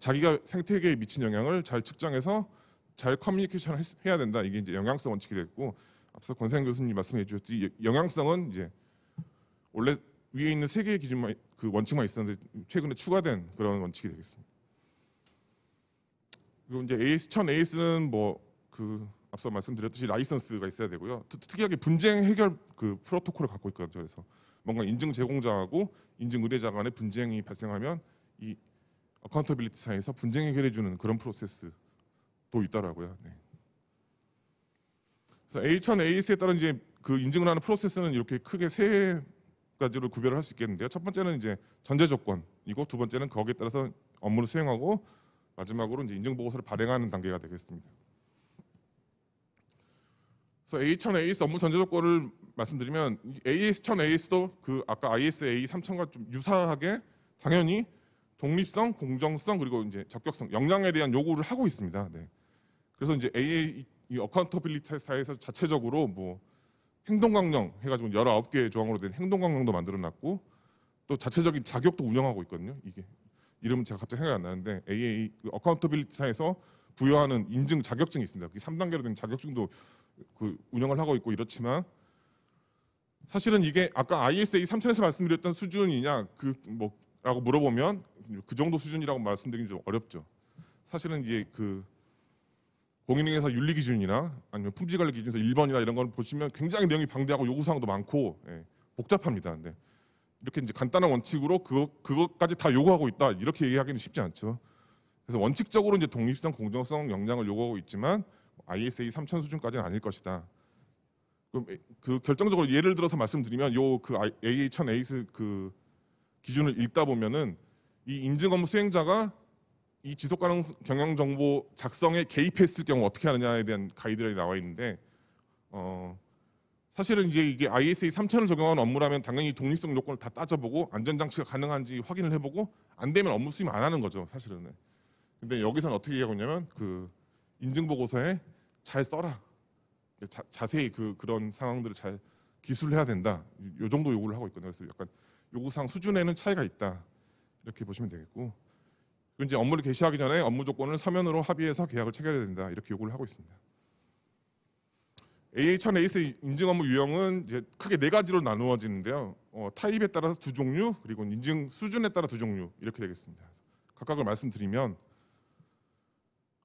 Speaker 1: 자기가 생태계에 미친 영향을 잘 측정해서 잘 커뮤니케이션을 해야 된다. 이게 이제 영향성 원칙이 됐고 앞서 권생 교수님 말씀해 주셨듯이 영향성은 이제 원래 위에 있는 세 개의 기준만 그 원칙만 있었는데 최근에 추가된 그런 원칙이 되겠습니다. 그리고 이제 AS 천 AS는 뭐그 앞서 말씀드렸듯이 라이선스가 있어야 되고요. 특이하게 분쟁 해결 그 프로토콜을 갖고 있거든요. 그래서 뭔가 인증 제공자하고 인증 의뢰자 간의 분쟁이 발생하면 이 어카운터빌리티 사이에서 분쟁 해결해 주는 그런 프로세스도 있더라고요. 네. 그래서 A천 AS에 따른 이제 그 인증을 하는 프로세스는 이렇게 크게 세 가지로 구별을 할 수 있겠는데요. 첫 번째는 이제 전제 조건이고 두 번째는 거기에 따라서 업무를 수행하고 마지막으로 이제 인증 보고서를 발행하는 단계가 되겠습니다. 그래서 A1000 AS 업무 전제 조건을 말씀드리면 AS1000 AS도 그 아까 IS A3000과 좀 유사하게 당연히 독립성, 공정성 그리고 이제 적격성, 역량에 대한 요구를 하고 있습니다. 네. 그래서 이제 AA 이 어카운터빌리티 사에서 자체적으로 뭐 행동 강령 해가지고 열 아홉 개의 조항으로 된 행동 강령도 만들어놨고 또 자체적인 자격도 운영하고 있거든요. 이게 이름 은 제가 갑자기 생각이 안 나는데 AA 어카운터빌리티사에서 그 부여하는 인증 자격증이 있습니다. 그 3단계로 된 자격증도 그 운영을 하고 있고 이렇지만 사실은 이게 아까 ISA 3천에서 말씀드렸던 수준이냐 그 뭐라고 물어보면 그 정도 수준이라고 말씀드리기 좀 어렵죠. 사실은 이게 그공인중개사 윤리 기준이나 아니면 품질 관리 기준에서 1번이나 이런 걸 보시면 굉장히 내용이 방대하고 요구 사항도 많고 예, 복잡합니다. 근데 이렇게 이제 간단한 원칙으로 그 그것까지 다 요구하고 있다 이렇게 얘기하기는 쉽지 않죠. 그래서 원칙적으로 이제 독립성, 공정성, 역량을 요구하고 있지만 ISA 3000 수준까지는 아닐 것이다. 그 결정적으로 예를 들어서 말씀드리면 요 그 AA 1000 에이스 그 기준을 읽다 보면은 이 인증 업무 수행자가 이 지속 가능 경영 정보 작성에 개입했을 경우 어떻게 하느냐에 대한 가이드라인이 나와 있는데 어 사실은 이제 이게 ISA 3000을 적용한 업무라면 당연히 독립성 요건을 다 따져보고 안전 장치가 가능한지 확인을 해 보고 안 되면 업무 수임 안 하는 거죠, 사실은. 근데 여기서는 어떻게 얘기하고 있냐면 그 인증 보고서에 잘 써라. 자, 세히 그, 그런 상황들을 잘 기술을 해야 된다. 요 정도 요구를 하고 있거든요. 그래서 약간 요구상 수준에는 차이가 있다. 이렇게 보시면 되겠고. 이제 업무를 개시하기 전에 업무 조건을 서면으로 합의해서 계약을 체결해야 된다. 이렇게 요구를 하고 있습니다. AH1 에이스 인증 업무 유형은 이제 크게 네 가지로 나누어지는데요. 어, 타입에 따라서 두 종류, 그리고 인증 수준에 따라 두 종류 이렇게 되겠습니다. 각각을 말씀드리면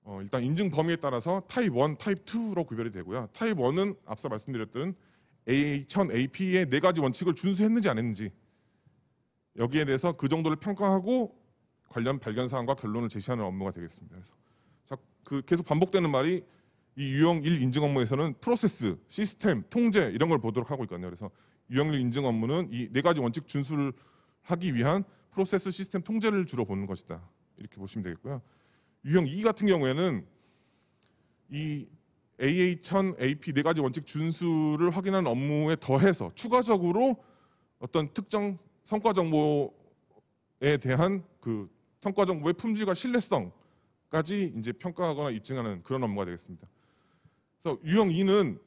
Speaker 1: 어, 일단 인증 범위에 따라서 타입 1, 타입 2로 구별이 되고요. 타입 1은 앞서 말씀드렸던 a 1000, AP의 네 가지 원칙을 준수했는지 안 했는지 여기에 대해서 그 정도를 평가하고 관련 발견 사항과 결론을 제시하는 업무가 되겠습니다. 그래서 자, 그 계속 반복되는 말이 이 유형 1 인증 업무에서는 프로세스, 시스템, 통제 이런 걸 보도록 하고 있거든요. 그래서 유형 1 인증 업무는 이 네 가지 원칙 준수를 하기 위한 프로세스 시스템 통제를 주로 보는 것이다. 이렇게 보시면 되겠고요. 유형 2 e 같은 경우에는 이 AA 1000, AP 네 가지 원칙 준수를 확인한 업무에 더해서 추가적으로 어떤 특정 성과 정보에 대한 그 성과 정보의 품질과 신뢰성까지 이제 평가하거나 입증하는 그런 업무가 되겠습니다. 그래서 유형 2는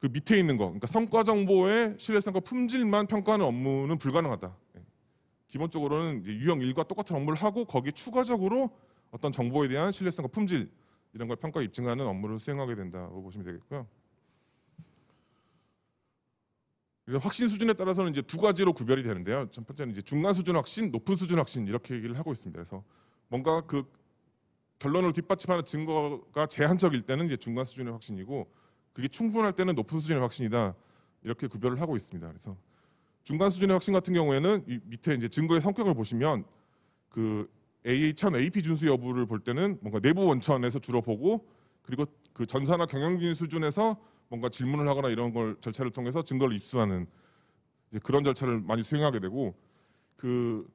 Speaker 1: 그 밑에 있는 거, 그러니까 성과 정보의 신뢰성과 품질만 평가하는 업무는 불가능하다. 예. 기본적으로는 유형 1과 똑같은 업무를 하고 거기에 추가적으로 어떤 정보에 대한 신뢰성과 품질 이런 걸 평가 입증하는 업무를 수행하게 된다고 보시면 되겠고요. 확신 수준에 따라서는 이제 두 가지로 구별이 되는데요. 첫 번째는 이제 중간 수준 확신, 높은 수준 확신 이렇게 얘기를 하고 있습니다. 그래서 뭔가 그 결론을 뒷받침하는 증거가 제한적일 때는 이제 중간 수준의 확신이고 그게 충분할 때는 높은 수준의 확신이다 이렇게 구별을 하고 있습니다. 그래서 중간 수준의 확신 같은 경우에는 밑에 이제 증거의 성격을 보시면 그 AH천 AP 준수 여부를 볼 때는 뭔가 내부 원천에서 주로 보고 그리고 그 전사나 경영진 수준에서 뭔가 질문을 하거나 이런 걸 절차를 통해서 증거를 입수하는 이제 그런 절차를 많이 수행하게 되고 그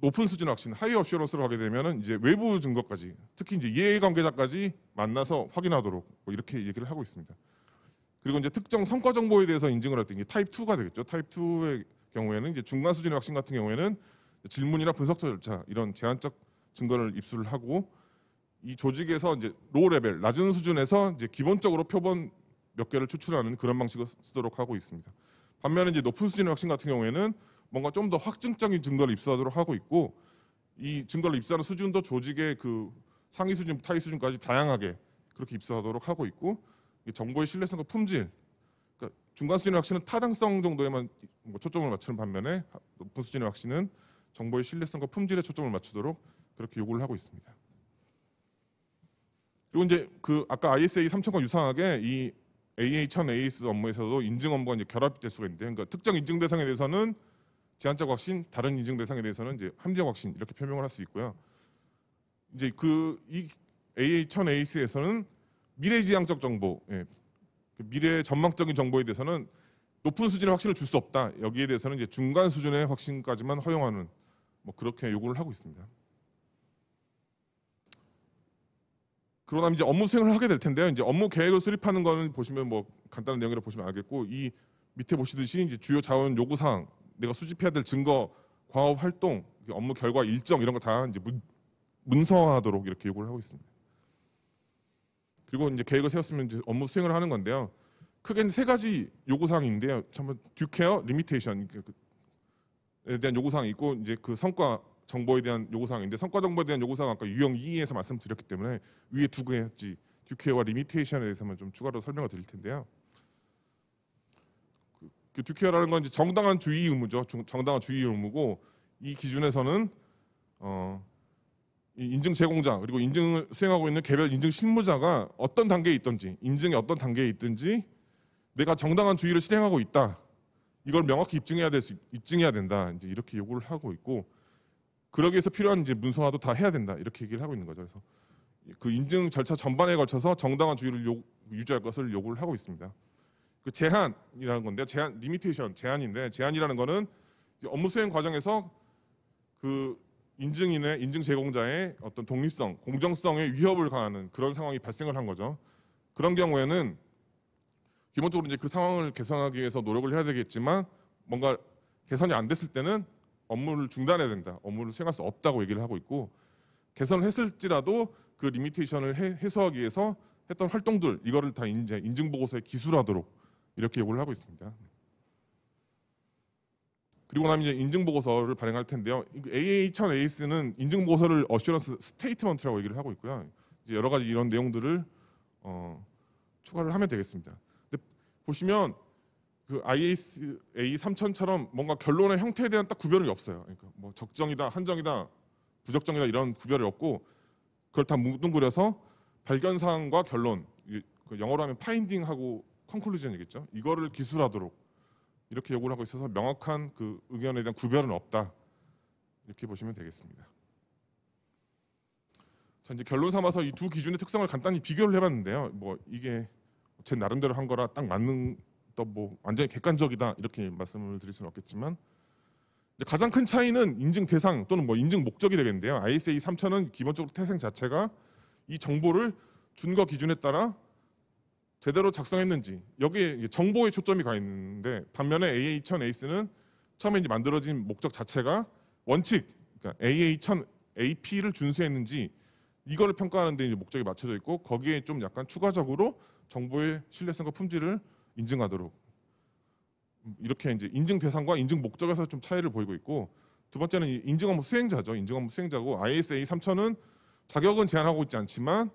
Speaker 1: 높은 수준 확신 하이 어시어런스로 가게 되면은 이제 외부 증거까지 특히 이제 이해관계자까지 만나서 확인하도록 뭐 이렇게 얘기를 하고 있습니다. 그리고 이제 특정 성과 정보에 대해서 인증을 할때 이제 타입 2가 되겠죠. 타입 2의 경우에는 이제 중간 수준의 확신 같은 경우에는 질문이나 분석 절차 이런 제한적 증거를 입수를 하고 이 조직에서 이제 로우 레벨 낮은 수준에서 이제 기본적으로 표본 몇 개를 추출하는 그런 방식을 쓰도록 하고 있습니다. 반면에 이제 높은 수준의 확신 같은 경우에는 뭔가 좀 더 확증적인 증거를 입수하도록 하고 있고 이 증거를 입수하는 수준도 조직의 그 상위 수준, 타위 수준까지 다양하게 그렇게 입수하도록 하고 있고 정보의 신뢰성과 품질, 그러니까 중간 수준의 확신은 타당성 정도에만 뭐 초점을 맞추는 반면에 높은 수준의 확신은 정보의 신뢰성과 품질에 초점을 맞추도록 그렇게 요구를 하고 있습니다. 그리고 이제 그 아까 ISA 3000과 유사하게 이 AA1000 AS 업무에서도 인증 업무가 이제 결합될 수가 있는데 그러니까 특정 인증 대상에 대해서는 제한적 확신, 다른 인증 대상에 대해서는 이제 함지 확신 이렇게 표명을 할 수 있고요. 이제 그 이 AA1000 AS에서는 미래지향적 정보, 예, 그 미래 전망적인 정보에 대해서는 높은 수준의 확신을 줄 수 없다. 여기에 대해서는 이제 중간 수준의 확신까지만 허용하는 뭐 그렇게 요구를 하고 있습니다. 그러면 이제 업무 수행을 하게 될 텐데요. 이제 업무 계획을 수립하는 거는 보시면 뭐 간단한 내용이라 보시면 알겠고 이 밑에 보시듯이 이제 주요 자원 요구 사항, 내가 수집해야 될 증거, 과업 활동, 업무 결과 일정 이런 거 다 이제 문, 서화하도록 이렇게 요구를 하고 있습니다. 그리고 이제 계획을 세웠으면 이제 업무 수행을 하는 건데요. 크게 세 가지 요구 사항인데요. 한번 듀케어 리미테이션에 그, 대한 요구 사항이 있고 이제 그 성과 정보에 대한 요구사항인데 성과 정보에 대한 요구사항 아까 유형 2에서 말씀드렸기 때문에 위에 두 가지 듀케와 리미테이션에 대해서만 좀 추가로 설명을 드릴 텐데요. 그 듀케어라는 건 이제 정당한 주의 의무죠. 정당한 주의 의무고 이 기준에서는 어, 인증 제공자 그리고 인증을 수행하고 있는 개별 인증 실무자가 어떤 단계에 있든지 인증이 어떤 단계에 있든지 내가 정당한 주의를 실행하고 있다. 이걸 명확히 입증해야 될 수, 입증해야 된다. 이제 이렇게 요구를 하고 있고 그러기 위해서 필요한 이제 문서화도 다 해야 된다 이렇게 얘기를 하고 있는 거죠. 그래서 그 인증 절차 전반에 걸쳐서 정당한 주의를 요, 유지할 것을 요구를 하고 있습니다. 그 제한이라는 건데 제한 리미테이션 제한인데 제한이라는 거는 업무 수행 과정에서 그 인증인의 인증 제공자의 어떤 독립성, 공정성에 위협을 가하는 그런 상황이 발생을 한 거죠. 그런 경우에는 기본적으로 이제 그 상황을 개선하기 위해서 노력을 해야 되겠지만 뭔가 개선이 안 됐을 때는 업무를 중단해야 된다. 업무를 수행할 수 없다고 얘기를 하고 있고 개선을 했을지라도 그 리미테이션을 해, 소하기 위해서 했던 활동들 이거를 다 이제 인증 보고서에 기술하도록 이렇게 요구를 하고 있습니다. 그리고 나면 이제 인증 보고서를 발행할 텐데요. AA 1000 AS는 인증 보고서를 어시런스 스테이트먼트라고 얘기를 하고 있고요. 이제 여러 가지 이런 내용들을 어, 추가를 하면 되겠습니다. 근데 보시면 그 ISA 3000처럼 뭔가 결론의 형태에 대한 딱 구별이 없어요. 그러니까 뭐 적정이다, 한정이다, 부적정이다 이런 구별이 없고 그걸 다 뭉뚱그려서 발견 사항과 결론, 그 영어로 하면 파인딩하고 컨클루전이겠죠. 이거를 기술하도록 이렇게 요구를 하고 있어서 명확한 그 의견에 대한 구별은 없다. 이렇게 보시면 되겠습니다. 자 이제 결론 삼아서 이 두 기준의 특성을 간단히 비교를 해봤는데요. 뭐 이게 제 나름대로 한 거라 딱 맞는 또뭐 완전히 객관적이다 이렇게 말씀을 드릴 수는 없겠지만 가장 큰 차이는 인증 대상 또는 뭐 인증 목적이 되겠는데요. ISA 3000은 기본적으로 태생 자체가 이 정보를 준거 기준에 따라 제대로 작성했는지 여기에 정보에 초점이 가 있는데 반면에 AA1000 에이스는 처음에 이제 만들어진 목적 자체가 원칙 그러니까 AA1000 AP를 준수했는지 이거를 평가하는 데 이제 목적이 맞춰져 있고 거기에 좀 약간 추가적으로 정보의 신뢰성과 품질을 인증하도록 이렇게 이제 인증 대상과 인증 목적에서 좀 차이를 보이고 있고 두 번째는 인증 업무 수행자죠. 인증 업무 수행자고 ISA 3000은 자격은 제한하고 있지 않지만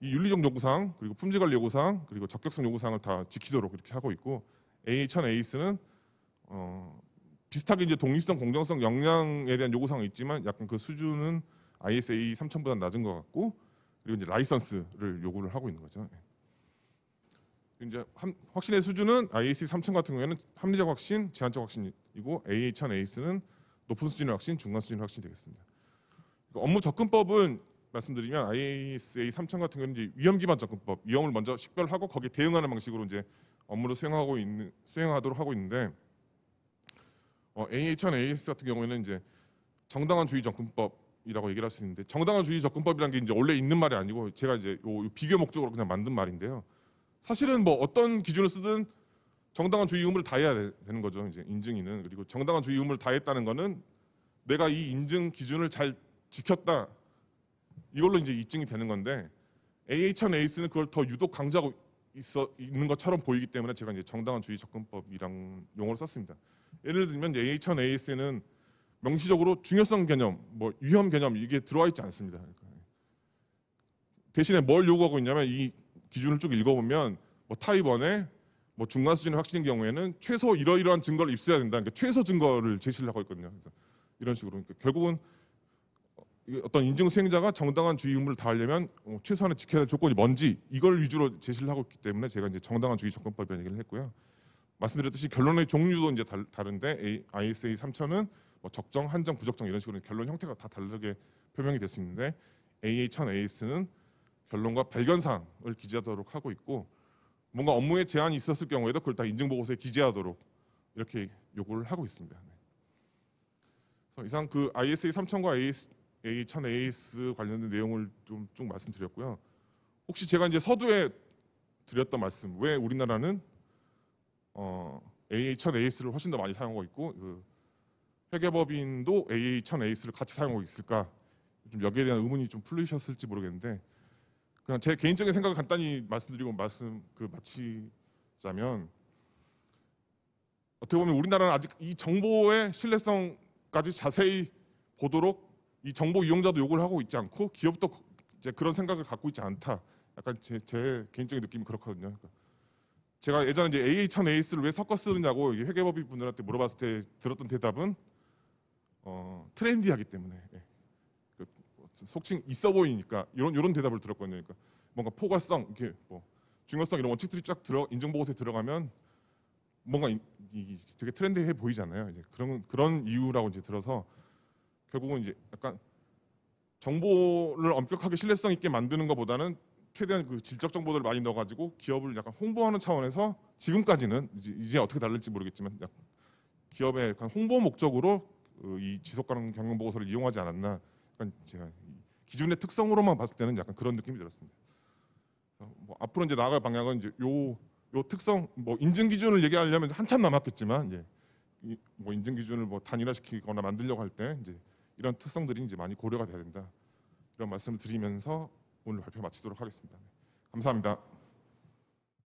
Speaker 1: 이 윤리적 요구사항 그리고 품질관리 요구사항 그리고 적격성 요구사항을 다 지키도록 이렇게 하고 있고 A1000 a 이스는 어, 비슷하게 이제 독립성, 공정성, 역량에 대한 요구사항이 있지만 약간 그 수준은 ISA 3000보다 낮은 것 같고 그리고 이제 라이선스를 요구를 하고 있는 거죠. 예. 이제 함, 확신의 수준은 IAC 아, 3000 같은 경우에는 합리적 확신, 제한적 확신이고 AA1000, AAC는 높은 수준의 확신, 중간 수준의 확신이 되겠습니다. 그러니까 업무 접근법은 말씀드리면 IASA 3000 같은 경우는 이제 위험 기반 접근법, 위험을 먼저 식별하고 거기에 대응하는 방식으로 이제 업무를 수행하고 있는 수행하도록 하고 있는데 어, a a 1 a s 같은 경우에는 이제 정당한 주의 접근법이라고 얘기를 할 수 있는데 정당한 주의 접근법이라는 게 이제 원래 있는 말이 아니고 제가 이제 요, 요 비교 목적으로 그냥 만든 말인데요. 사실은 뭐 어떤 기준을 쓰든 정당한 주의 의무를 다해야 되는 거죠. 이제 인증인은 그리고 정당한 주의 의무를 다했다는 거는 내가 이 인증 기준을 잘 지켰다 이걸로 이제 입증이 되는 건데 AH한 에는 그걸 더 유독 강조하고 있어 있는 것처럼 보이기 때문에 제가 이제 정당한 주의 접근법이랑 용어를 썼습니다. 예를 들면 AH한 에는 명시적으로 중요성 개념, 뭐 위험 개념 이게 들어와 있지 않습니다. 그러니까 대신에 뭘 요구하고 있냐면 이 기준을 쭉 읽어보면 뭐 타입 1에 뭐 중간 수준의 확신인 경우에는 최소 이러이러한 증거를 입수해야 된다. 그러니까 최소 증거를 제시를 하고 있거든요. 그래서 이런 식으로 그러니까 결국은 어, 어떤 인증 수행자가 정당한 주의 의무를 다하려면 어, 최소한의 지켜야 할 조건이 뭔지 이걸 위주로 제시를 하고 있기 때문에 제가 이제 정당한 주의 접근법이라는 얘기를 했고요. 말씀드렸듯이 결론의 종류도 이제 다른데 ISA 3000은 뭐 적정, 한정, 부적정 이런 식으로 결론 형태가 다 다르게 표명이 됐수 있는데 AA1000, AS는 결론과 발견사항을 기재하도록 하고 있고 뭔가 업무에 제한이 있었을 경우에도 그걸 다 인증보고서에 기재하도록 이렇게 요구를 하고 있습니다. 네. 그래서 이상 그 ISA 3000과 a 1 0 0 0 AS 관련된 내용을 좀 쭉 말씀드렸고요. 혹시 제가 이제 서두에 드렸던 말씀 왜 우리나라는 어, a 1 0 0 0 AS를 훨씬 더 많이 사용하고 있고 그 회계법인도 a 1 0 0 0 AS를 같이 사용하고 있을까 좀 여기에 대한 의문이 좀 풀리셨을지 모르겠는데 그냥 제 개인적인 생각을 간단히 말씀드리고 말씀 그 마치자면 어떻게 보면 우리나라는 아직 이 정보의 신뢰성까지 자세히 보도록 이 정보 이용자도 요구를 하고 있지 않고 기업도 이제 그런 생각을 갖고 있지 않다. 약간 제, 제 개인적인 느낌이 그렇거든요. 그러니까 제가 예전에 이제 a h 1 AS를 왜 섞어 쓰느냐고 회계법인 분들한테 물어봤을 때 들었던 대답은 어, 트렌디하기 때문에 예. 속칭 있어 보이니까 이런 이런 대답을 들었거든요. 그러니까 뭔가 포괄성 이렇게 뭐 중요성 이런 원칙들이 쫙 들어 인증 보고서에 들어가면 뭔가 이, 이, 되게 트렌드해 보이잖아요. 이제 그런 그런 이유라고 이제 들어서 결국은 이제 약간 정보를 엄격하게 신뢰성 있게 만드는 것보다는 최대한 그 질적 정보들을 많이 넣어가지고 기업을 약간 홍보하는 차원에서 지금까지는 이제, 이제 어떻게 다를지 모르겠지만 약간 기업의 약간 홍보 목적으로 그 이 지속가능 경영 보고서를 이용하지 않았나 약간 제가 기준의 특성으로만 봤을 때는 약간 그런 느낌이 들었습니다. 뭐 앞으로 이제 나갈 방향은 이제 요, 요 특성, 뭐 인증 기준을 얘기하려면 한참 남았겠지만, 이제 뭐 인증 기준을 뭐 단일화시키거나 만들려고 할 때 이제 이런 특성들이 이제 많이 고려가 돼야 된다. 이런 말씀을 드리면서 오늘 발표 마치도록 하겠습니다. 네. 감사합니다.